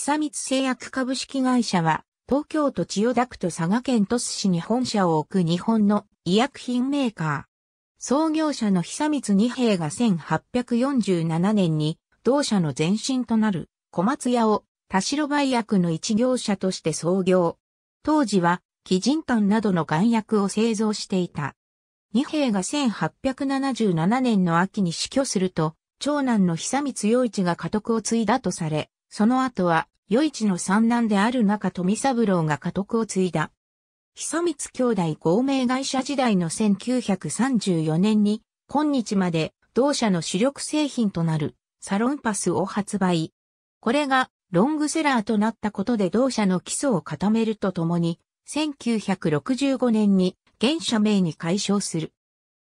久光製薬株式会社は、東京都千代田区と佐賀県鳥栖市に本社を置く日本の医薬品メーカー。創業者の久光二平が1847年に、同社の前身となる小松屋を田代売薬の一業者として創業。当時は、基人炭などの岩薬を製造していた。二平が1877年の秋に死去すると、長男の久光洋一が家督を継いだとされ、その後は、余市の三男である中富三郎が家督を継いだ。久光兄弟合名会社時代の1934年に、今日まで同社の主力製品となるサロンパスを発売。これがロングセラーとなったことで同社の基礎を固めるとともに、1965年に現社名に解消する。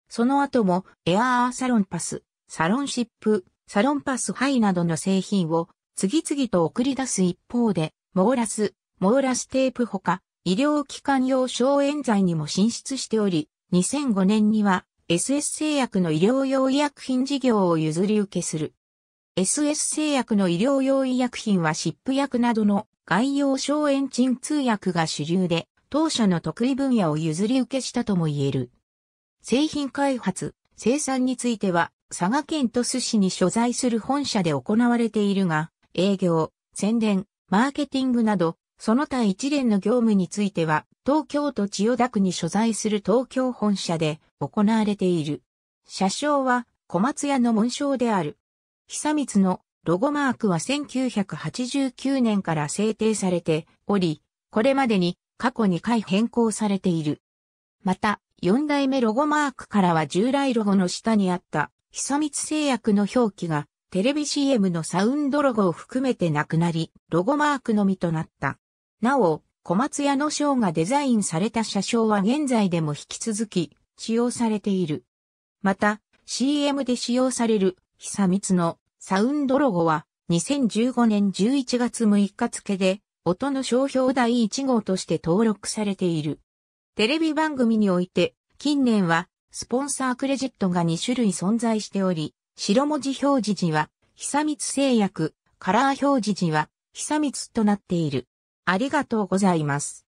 その後もエアーサロンパス、サロンシップ、サロンパスハイなどの製品を次々と送り出す一方で、モーラス、モーラステープほか、医療機関用消炎剤にも進出しており、2005年には SS 製薬の医療用医薬品事業を譲り受けする。SS 製薬の医療用医薬品は湿布薬などの外用消炎鎮痛薬が主流で、当社の得意分野を譲り受けしたとも言える。製品開発、生産については、佐賀県鳥栖市に所在する本社で行われているが、営業、宣伝、マーケティングなど、その他一連の業務については、東京都千代田区に所在する東京本社で行われている。社掌は小松屋の紋章である。久光のロゴマークは1989年から制定されており、これまでに過去2回変更されている。また、4代目ロゴマークからは従来ロゴの下にあった久光製薬の表記がテレビ CM のサウンドロゴを含めてなくなり、ロゴマークのみとなった。なお、小松屋の章がデザインされた車掌は現在でも引き続き使用されている。また、CM で使用される久光のサウンドロゴは2015年11月6日付で音の商標第1号として登録されている。テレビ番組において近年はスポンサークレジットが2種類存在しており、白文字表示時は、久光製薬、カラー表示時は、久光となっている。ありがとうございます。